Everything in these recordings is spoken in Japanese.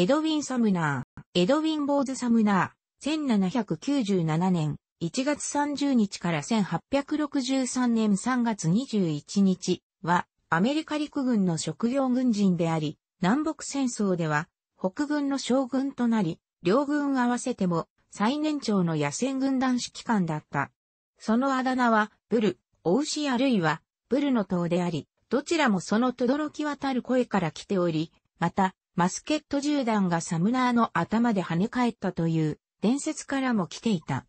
エドウィン・サムナー、エドウィン・ボーズ・サムナー、1797年1月30日から1863年3月21日は、アメリカ陸軍の職業軍人であり、南北戦争では、北軍の将軍となり、両軍合わせても最年長の野戦軍団指揮官だった。そのあだ名は、ブル、オウシあるいは、ブルの塔であり、どちらもそのろき渡る声から来ており、また、マスケット銃弾がサムナーの頭で跳ね返ったという伝説からも来ていた。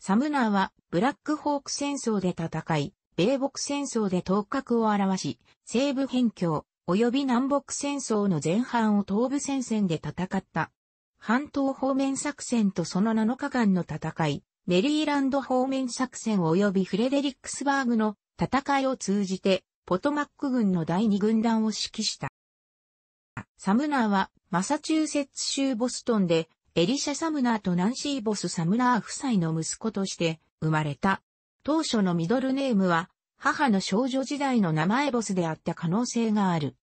サムナーはブラックホーク戦争で戦い、米北戦争で頭角を表し、西部辺境及び南北戦争の前半を東部戦線で戦った。半島方面作戦とその7日間の戦い、メリーランド方面作戦及びフレデリックスバーグの戦いを通じて、ポトマック軍の第2軍団を指揮した。サムナーはマサチューセッツ州ボストンでエリシャ・サムナーとナンシー・ボス・サムナー夫妻の息子として生まれた。当初のミドルネームは母の少女時代の名前ボスであった可能性がある。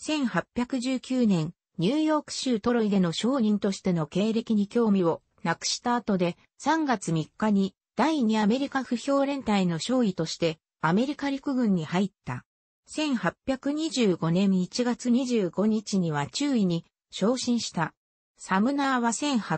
1819年、ニューヨーク州トロイでの商人としての経歴に興味をなくした後で3月3日に第2アメリカ不評連隊の少尉としてアメリカ陸軍に入った。1825年1月25日には中尉に昇進した。サムナーは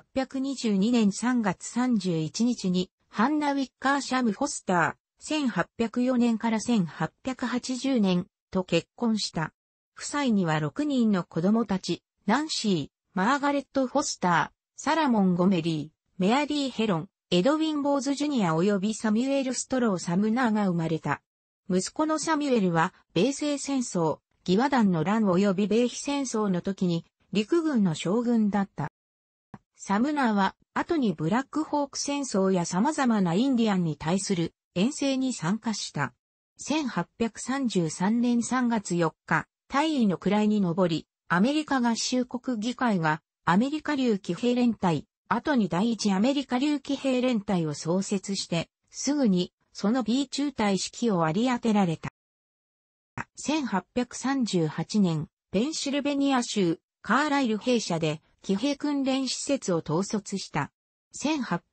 1822年3月31日にハンナ・ウィッカー・シャム・フォスター、1804年から1880年と結婚した。夫妻には6人の子供たち、ナンシー、マーガレット・フォスター、サラモン・ゴメリー、メアリー・ヘロン、エドウィン・ボーズ・ジュニア及びサミュエル・ストロー・サムナーが生まれた。息子のサミュエルは、米西戦争、義和団の乱及び米非戦争の時に、陸軍の将軍だった。サムナーは、後にブラックホーク戦争や様々なインディアンに対する遠征に参加した。1833年3月4日、大尉の位に上り、アメリカ合衆国議会が、アメリカ流騎兵連隊、後に第一アメリカ流騎兵連隊を創設して、すぐにその B 中隊指揮を割り当てられた。1838年、ペンシルベニア州、カーライル兵舎で、騎兵訓練施設を統率した。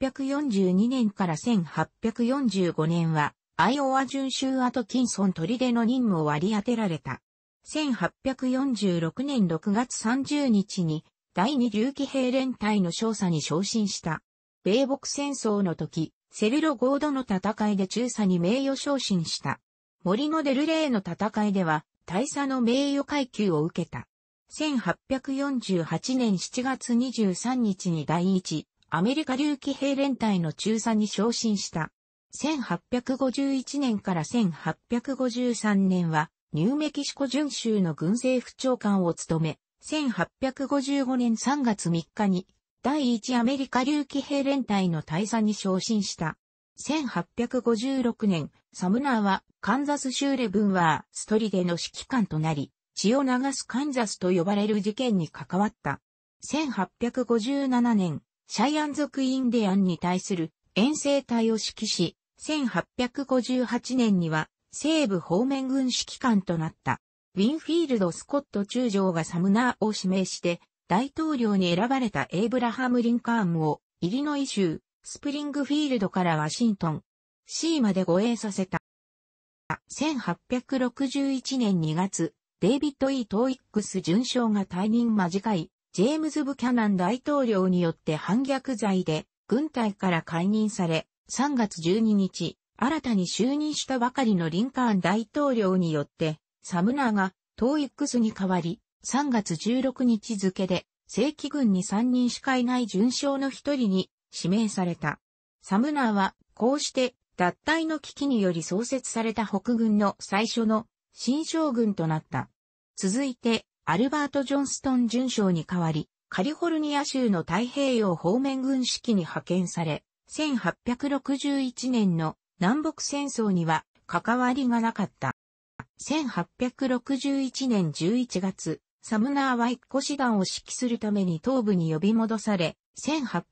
1842年から1845年は、アイオワ巡州アトキンソン砦の任務を割り当てられた。1846年6月30日に、第二竜騎兵連隊の少佐に昇進した。米北戦争の時、セルロゴードの戦いで中佐に名誉昇進した。森のデルレーの戦いでは、大佐の名誉階級を受けた。1848年7月23日に第一、アメリカ竜騎兵連隊の中佐に昇進した。1851年から1853年は、ニューメキシコ巡州の軍政府長官を務め、1855年3月3日に第一アメリカ竜騎兵連隊の大佐に昇進した。1856年、サムナーはカンザス州レブンワーストリデの指揮官となり、血を流すカンザスと呼ばれる事件に関わった。1857年、シャイアン族インディアンに対する遠征隊を指揮し、1858年には西部方面軍指揮官となった。ウィンフィールド・スコット中将がサムナーを指名して大統領に選ばれたエイブラハム・リンカーンを、イリノイ州、スプリングフィールドからワシントン、C まで護衛させた。1861年2月、デイビッド・ E・ トーイックス准将が退任間近い、ジェームズ・ブキャナン大統領によって反逆罪で、軍隊から解任され、3月12日、新たに就任したばかりのリンカーン大統領によって、サムナーがトーイックスに代わり、3月16日付で、正規軍に3人しかいない巡将の一人に指名された。サムナーは、こうして、脱退の危機により創設された北軍の最初の新将軍となった。続いて、アルバート・ジョンストン巡将に代わり、カリフォルニア州の太平洋方面軍指揮に派遣され、1861年の南北戦争には関わりがなかった。1861年11月、サムナーは一個師団を指揮するために東部に呼び戻され、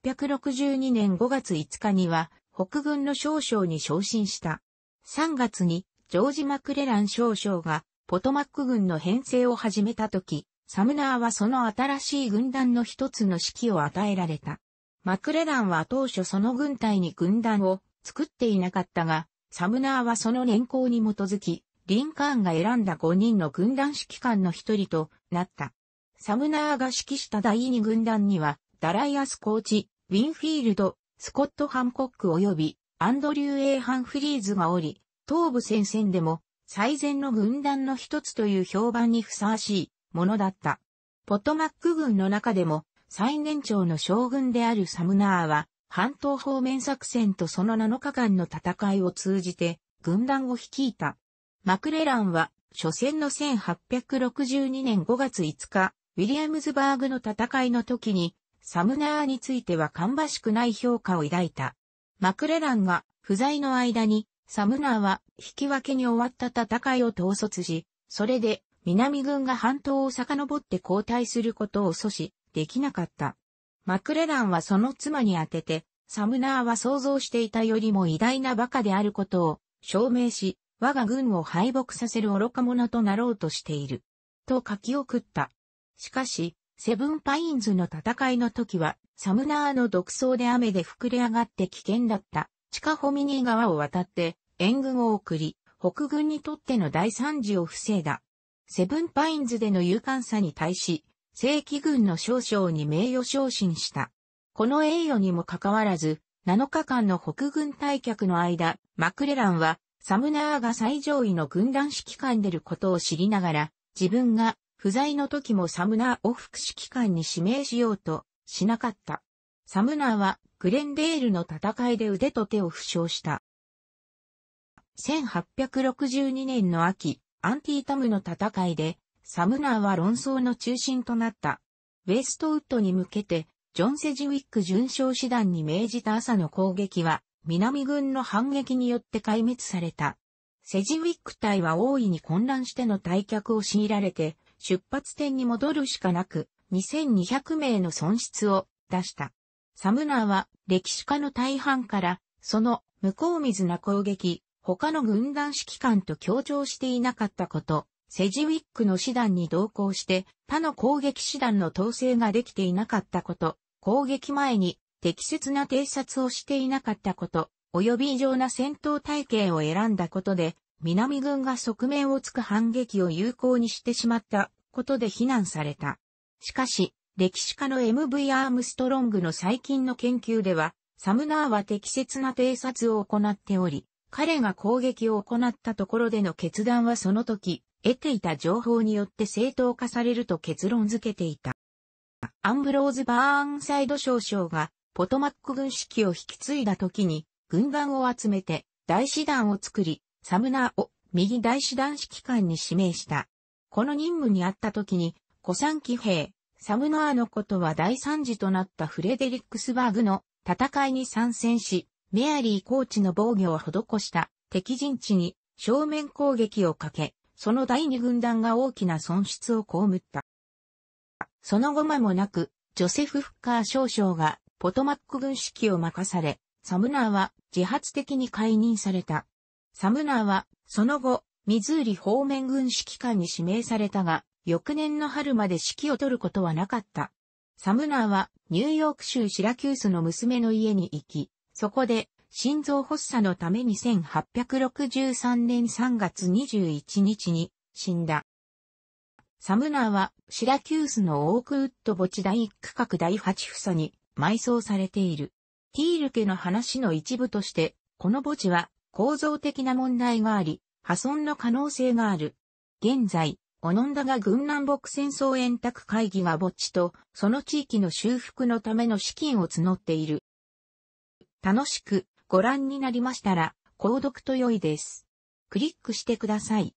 1862年5月5日には北軍の少将に昇進した。3月にジョージ・マクレラン少将がポトマック軍の編成を始めた時、サムナーはその新しい軍団の一つの指揮を与えられた。マクレランは当初その軍隊に軍団を作っていなかったが、サムナーはその年功に基づき、リンカーンが選んだ5人の軍団指揮官の一人となった。サムナーが指揮した第2軍団には、ダライアスコーチ、ウィンフィールド、スコット・ハンコック及び、アンドリュー・エイ・ハンフリーズがおり、東部戦線でも最善の軍団の一つという評判にふさわしいものだった。ポトマック軍の中でも最年長の将軍であるサムナーは半島方面作戦とその7日間の戦いを通じて軍団を率いた。マクレランは、初戦の1862年5月5日、ウィリアムズバーグの戦いの時に、サムナーについては芳しくない評価を抱いた。マクレランが不在の間に、サムナーは引き分けに終わった戦いを統率し、それで南軍が半島を遡って交代することを阻止できなかった。マクレランはその妻に宛てて、サムナーは想像していたよりも偉大な馬鹿であることを証明し、我が軍を敗北させる愚か者となろうとしている。と書き送った。しかし、セブンパインズの戦いの時は、サムナーの独走で雨で膨れ上がって危険だった。地下ホミニー川を渡って、援軍を送り、北軍にとっての大惨事を防いだ。セブンパインズでの勇敢さに対し、正規軍の少将に名誉昇進した。この栄誉にもかかわらず、7日間の北軍退却の間、マクレランはサムナーが最上位の軍団指揮官でることを知りながら、自分が不在の時もサムナーを副指揮官に指名しようとしなかった。サムナーはグレンデールの戦いで腕と手を負傷した。1862年の秋、アンティータムの戦いで、サムナーは論争の中心となった。ウェストウッドに向けて、ジョン・セジウィック巡将師団に命じた朝の攻撃は、南軍の反撃によって壊滅された。セジウィック隊は大いに混乱しての退却を強いられて、出発点に戻るしかなく、2200名の損失を出した。サムナーは歴史家の大半から、その向こう水な攻撃、他の軍団指揮官と協調していなかったこと、セジウィックの師団に同行して他の攻撃師団の統制ができていなかったこと、攻撃前に適切な偵察をしていなかったこと、及び異常な戦闘体系を選んだことで、南軍が側面をつく反撃を有効にしてしまったことで非難された。しかし、歴史家の MV アームストロングの最近の研究では、サムナーは適切な偵察を行っており、彼が攻撃を行ったところでの決断はその時、得ていた情報によって正当化されると結論付けていた。アンブローズ・バーンサイド少将がポトマック軍指揮を引き継いだ時に、軍団を集めて、大師団を作り、サムナーを右大師団指揮官に指名した。この任務にあった時に、古参騎兵、サムナーのことは大惨事となったフレデリックスバーグの戦いに参戦し、メアリーコーチの防御を施した敵陣地に正面攻撃をかけ、その第二軍団が大きな損失を被った。その後間もなく、ジョセフ・フッカー少将がポトマック軍指揮を任され、サムナーは自発的に解任された。サムナーは、その後、ミズーリ方面軍指揮官に指名されたが、翌年の春まで指揮を取ることはなかった。サムナーはニューヨーク州シラキュースの娘の家に行き、そこで心臓発作のために1863年3月21日に死んだ。サムナーはシラキュースのオークウッド墓地第1区画第8房に埋葬されている。ティール家の話の一部として、この墓地は構造的な問題があり、破損の可能性がある。現在、オノンダが軍南北戦争円卓会議が墓地と、その地域の修復のための資金を募っている。楽しくご覧になりましたら、購読と良いです。クリックしてください。